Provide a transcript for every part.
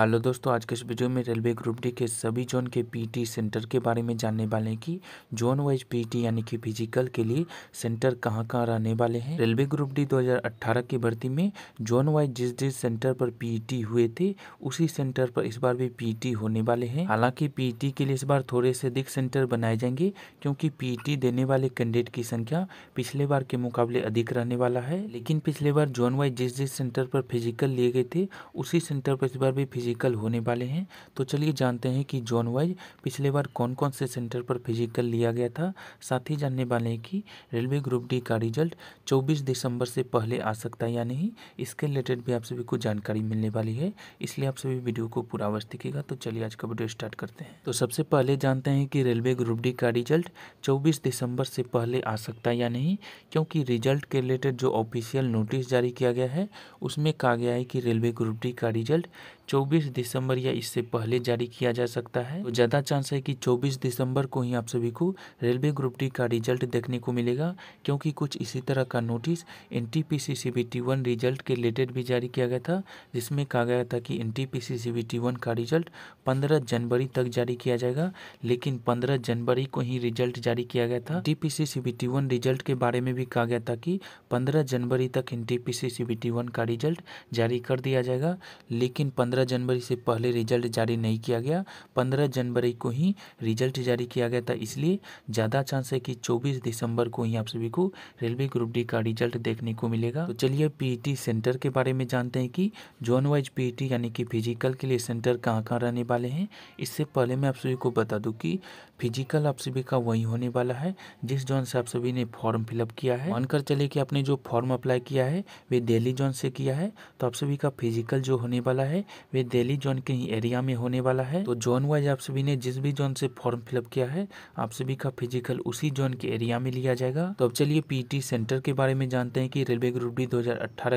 hello दोस्तों आज के इस वीडियो में रेलवे ग्रुप डी के सभी जोन के पीटी सेंटर के बारे में जानने वाले हैं कि जोन वाइज पीटी यानी कि फिजिकल के लिए सेंटर कहां कहां रहने वाले हैं रेलवे ग्रुप डी 2018 की भर्ती में जोन वाइज जिस जिस सेंटर पर पीटी हुए थे उसी सेंटर पर इस बार भी पीटी होने वाले हैं हालांकि पीटी के लिए इस बार थोड़े से अधिक सेंटर बनाए जाएंगे क्योंकि पीटी देने वाले कैंडिडेट की संख्या पिछले बार के मुकाबले अधिक रहने वाला है लेकिन पिछले बार जोन वाइज जिस जिस सेंटर पर फिजिकल लिए गए थे उसी सेंटर पर इस बार भी फिजिकल होने वाले हैं तो चलिए जानते हैं कि जोन वाइज पिछले बार कौन कौन से सेंटर पर फिजिकल लिया गया था साथ ही जानने वाले हैं कि रेलवे ग्रुप डी का रिजल्ट 24 दिसंबर से पहले आ सकता है या नहीं इसके रिलेटेड भी आप सभी को जानकारी मिलने वाली है इसलिए आप सभी वीडियो को पूरा अवश्य दिखेगा तो चलिए आज का वीडियो स्टार्ट करते हैं तो सबसे पहले जानते हैं कि रेलवे ग्रुप डी का रिजल्ट चौबीस दिसंबर से पहले आ सकता है या नहीं क्योंकि रिजल्ट के रिलेटेड जो ऑफिशियल नोटिस जारी किया गया है उसमें कहा गया है कि रेलवे ग्रुप डी का रिजल्ट 24 दिसंबर या इससे पहले जारी किया जा सकता है तो ज़्यादा चांस है कि 24 दिसंबर को ही आप सभी को रेलवे ग्रुप डी का रिजल्ट देखने को मिलेगा क्योंकि कुछ इसी तरह का notice N T P C C B T one result के रिलेटेड भी जारी किया गया था जिसमें कहा गया था कि N T P C C B T one का रिजल्ट पंद्रह जनवरी तक जारी किया जाएगा लेकिन पंद्रह जनवरी को ही रिजल्ट जारी किया गया था T P C C B T one result के बारे में भी कहा गया था कि पंद्रह जनवरी तक N T P C C B T one का रिजल्ट जारी कर दिया जाएगा लेकिन पंद्रह पंद्रह जनवरी से पहले रिजल्ट जारी नहीं किया गया पंद्रह जनवरी को ही रिजल्ट जारी किया गया था इसलिए ज़्यादा चांस है कि चौबीस दिसंबर को ही आप सभी को रेलवे ग्रुप डी का रिजल्ट देखने को मिलेगा तो चलिए पी सेंटर e के बारे में जानते हैं कि जोन वाइज पी यानी कि फिजिकल के लिए सेंटर कहाँ कहाँ रहने वाले हैं इससे पहले मैं आप सभी को बता दूँ कि फिजिकल आप सभी का वही होने वाला है जिस जोन से आप सभी ने फॉर्म फिलअप किया है मानकर चले कि आपने जो फॉर्म अप्लाई किया है वे दिल्ली जोन से किया है तो आप सभी का फिजिकल जो होने वाला है वे दिल्ली जोन के ही एरिया में होने वाला है तो जोन वाइज आप सभी ने जिस भी जोन से फॉर्म फिलअप किया है आप सभी का फिजिकल उसी जोन के एरिया में लिया जाएगा तो अब चलिए पीटी सेंटर के बारे में जानते हैं कि रेलवे ग्रुप डी दो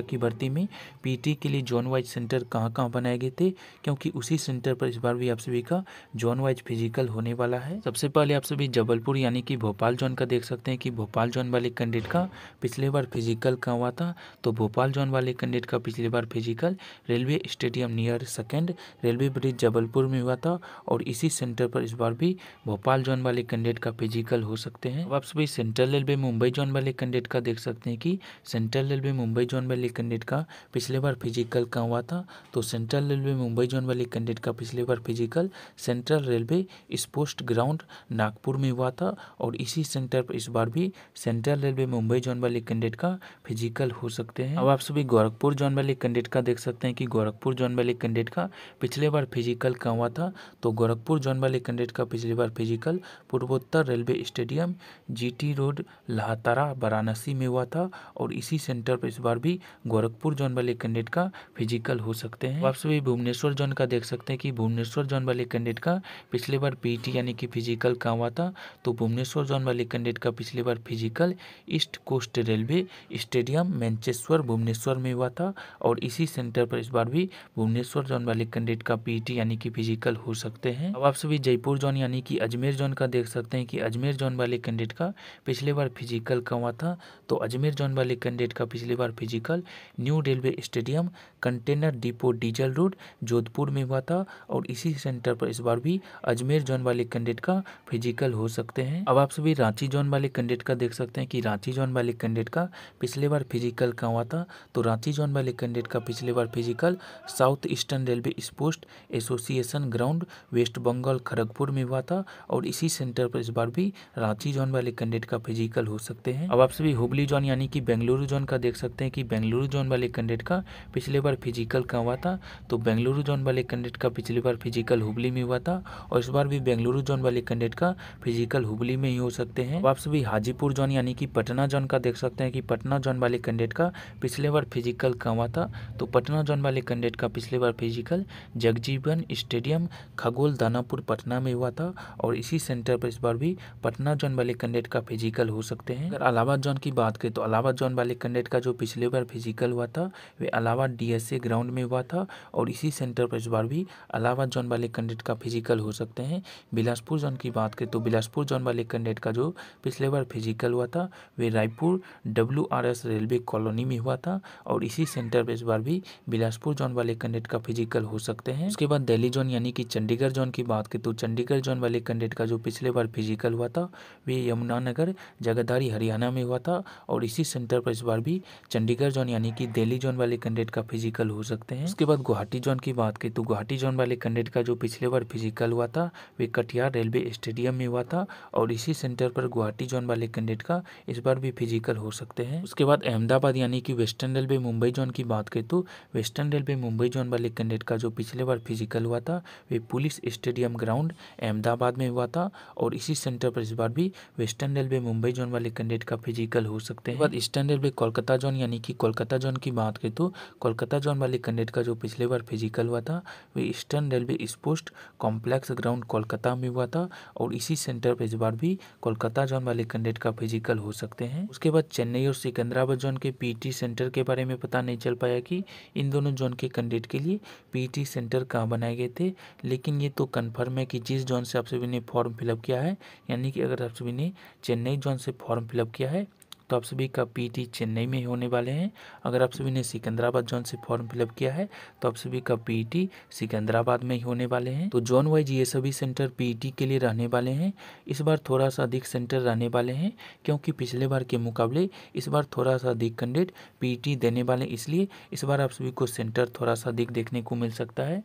की भर्ती में पीटी के लिए जोन वाइज सेंटर कहाँ कहाँ बनाए गए थे क्योंकि उसी सेंटर पर इस बार भी आप सभी का जोन वाइज फिजिकल होने वाला है सबसे पहले आप सभी जबलपुर यानी कि भोपाल जोन का देख सकते हैं कि भोपाल जोन वाले कैंडिडेट का पिछले बार फिजिकल का हुआ था तो भोपाल जोन वाले कैंडिडेट का पिछले बार physical railway stadium near second railway bridge Jabalpur में हुआ था और इसी सेंटर पर इस बार भी भोपाल जोन वाले कैंडिडेट का फिजिकल हो सकते हैं अब आप सभी सेंट्रल रेलवे मुंबई जोन वाले कैंडिडेट का देख सकते हैं कि सेंट्रल रेलवे मुंबई जोन वाले कैंडिडेट का पिछले बार फिजिकल का हुआ था तो सेंट्रल रेलवे मुंबई जोन वाले कैंडिडेट का पिछले बार physical central railway sports ground Nagpur में हुआ था और इसी सेंटर पर इस बार भी सेंट्रल रेलवे मुंबई जोन वाले कैंडिडेट का फिजिकल हो सकते हैं अब आप सभी गोरखपुर जोन वाले कैंडिडेट का देख सकते हैं कि गोरखपुर जोन वाले कैंडिडेट का पिछले बार फिजिकल का हुआ था तो गोरखपुर जोन वाले कैंडिडेट का पिछली बार फिजिकल पूर्वोत्तर railway stadium G road Lahartara Varanasi में हुआ था और इसी सेंटर पर इस बार भी गोरखपुर जोन वाले कैंडिडेट का फिजिकल हो सकते हैं आप सभी भुवनेश्वर जोन का देख सकते हैं कि भुवनेश्वर जोन वाले कैंडिडेट का पिछले बार पीटी यानी कि फिजिकल फिजिकल कहाँ हुआ था तो भुवनेश्वर जॉन कैंडिडेट का पिछली बार physical East Coast railway stadium Mancheswar Bhubaneswar में हुआ था और इसी सेंटर पर इस बार भी भुवनेश्वर जॉन कैंडिडेट का पीटी e यानी कि फिजिकल हो सकते हैं अब आप सभी जयपुर जॉन यानी कि अजमेर जॉन का देख सकते हैं कि अजमेर जॉन वाले कैंडिडेट का पिछले बार फिजिकल कहाँ हुआ था तो अजमेर जॉन वाले कैंडिडेट का पिछली बार physical new railway stadium container depot diesel road Jodhpur में हुआ था और इसी सेंटर पर इस बार भी अजमेर जॉन वाले कैंडिडेट का फिजिकल हो सकते हैं अब आप सभी रांची जोन वाले कैंडिडेट का देख सकते हैं कि रांची जोन वाले कैंडिडेट का पिछले बार फिजिकल का हुआ था तो रांची जोन वाले कैंडिडेट का पिछले बार physical South Eastern railway sports association ground West Bengal Kharagpur में हुआ था और इसी सेंटर पर इस बार भी रांची जोन वाले कैंडिडेट का फिजिकल हो सकते हैं अब आप सभी हुबली जोन यानी कि बेंगलुरु जोन का देख सकते हैं कि बेंगलुरु जोन वाले कैंडिडेट का पिछले बार फिजिकल का हुआ था तो बेंगलुरु जोन वाले कैंडिडेट का पिछले बार फिजिकल हुबली में हुआ था और इस बार भी बेंगलुरु जोन वाले कैंडिडेट का फिजिकल हुबली में ही हो सकते हैं आप सभी हाजीपुर जोन यानी कि पटना जोन का देख सकते हैं कि पटना जोन वाले कैंडिडेट का पिछले बार फिजिकल कहाँ हुआ था तो पटना जोन वाले कैंडिडेट का पिछले बार फिजिकल जगजीवन स्टेडियम खगोल दानापुर पटना में हुआ था और इसी सेंटर पर इस बार भी पटना जोन वाले कैंडिडेट का फिजिकल हो सकते हैं अगर अलाहाबाद जोन की बात करें तो अलाहाबाद जोन वाले कैंडिडेट का जो पिछले बार फिजिकल हुआ था वे अलाहाबाद डीएसए ग्राउंड में हुआ था और इसी सेंटर पर इस बार भी अलाहाबाद जोन वाले कैंडिडेट का फिजिकल हो सकते हैं बिलासपुर जोन जोन की बात करें तो बिलासपुर जोन वाले कैंडिडेट का जो पिछले बार फिजिकल हुआ था वे रायपुर डब्ल्यू रेलवे कॉलोनी में हुआ था और इसी सेंटर पर इस बार भी बिलासपुर जोन वाले कैंडिडेट का फिजिकल हो सकते हैं उसके बाद दिल्ली जोन यानी कि चंडीगढ़ जोन की बात करें तो चंडीगढ़ जोन वाले कैंडिडेट का जो पिछले बार फिजिकल हुआ था वे यमुनानगर जगधारी हरियाणा में हुआ था और इसी सेंटर पर इस बार भी चंडीगढ़ जोन यानी कि दिल्ली जोन वाले कैंडिडेट का फिजिकल हो सकते हैं उसके बाद गुवाहाटी जोन की बात करें तो गुवाहाटी जोन वाले कैंडिडेट का जो पिछले बार फिजिकल हुआ था वे कटिहार रेलवे स्टेडियम में हुआ था और इसी सेंटर पर गुवाहाटी जोन वाले कैंडिडेट का इस बार भी फिजिकल हो सकते हैं उसके बाद अहमदाबाद यानी कि वेस्टर्न रेलवे मुंबई जोन की बात करें तो वेस्टर्न रेलवे मुंबई जोन वाले कैंडिडेट का जो पिछले बार फिजिकल हुआ था वे पुलिस स्टेडियम ग्राउंड अहमदाबाद में हुआ था और इसी सेंटर पर इस बार भी वेस्टर्न रेलवे मुंबई जोन वाले कैंडिडेट का फिजिकल हो सकते हैं बाद ईस्टर्न रेलवे कोलकाता जोन यानी कि कोलकाता जोन की बात करें तो कोलकाता जोन वाले कैंडिडेट का जो पिछले बार फिजिकल हुआ था वे eastern railway sports complex ground Kolkata में हुआ था और इसी सेंटर पे इस बार भी कोलकाता जोन वाले कैंडिडेट का फिजिकल हो सकते हैं उसके बाद चेन्नई और सिकंदराबाद जोन के पीटी सेंटर के बारे में पता नहीं चल पाया कि इन दोनों जोन के कैंडिडेट के लिए पीटी सेंटर कहाँ बनाए गए थे लेकिन ये तो कन्फर्म है कि जिस जोन से आप सभी ने फॉर्म फिलअप किया है यानी कि अगर आप सभी ने चेन्नई जोन से फॉर्म फिलअप किया है तो आप सभी का पीटी चेन्नई में होने वाले हैं अगर आप सभी ने सिकंदराबाद जोन से फॉर्म फिलअप किया है तो आप सभी का पीटी सिकंदराबाद में ही होने वाले हैं तो जोन वाइज ये सभी सेंटर पीटी के लिए रहने वाले हैं इस बार थोड़ा सा अधिक सेंटर रहने वाले हैं क्योंकि पिछले बार के मुकाबले इस बार थोड़ा सा अधिक कैंडिडेट पी देने वाले इसलिए इस बार आप सभी को सेंटर थोड़ा सा अधिक देखने को मिल सकता है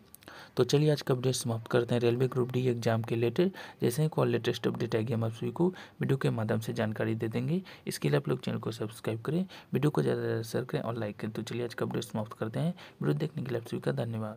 तो चलिए आज का अपडेट समाप्त करते हैं रेलवे ग्रुप डी एग्जाम के रिलेटेड जैसे ही कॉल लेटेस्ट अपडेट आएगी हम आप सभी को वीडियो के माध्यम से जानकारी दे देंगे इसके लिए आप लोग चैनल को सब्सक्राइब करें वीडियो को ज़्यादा से ज़्यादा शेयर करें और लाइक करें तो चलिए आज का अपडेट समाप्त करते हैं वीडियो देखने के लिए आप सभी का धन्यवाद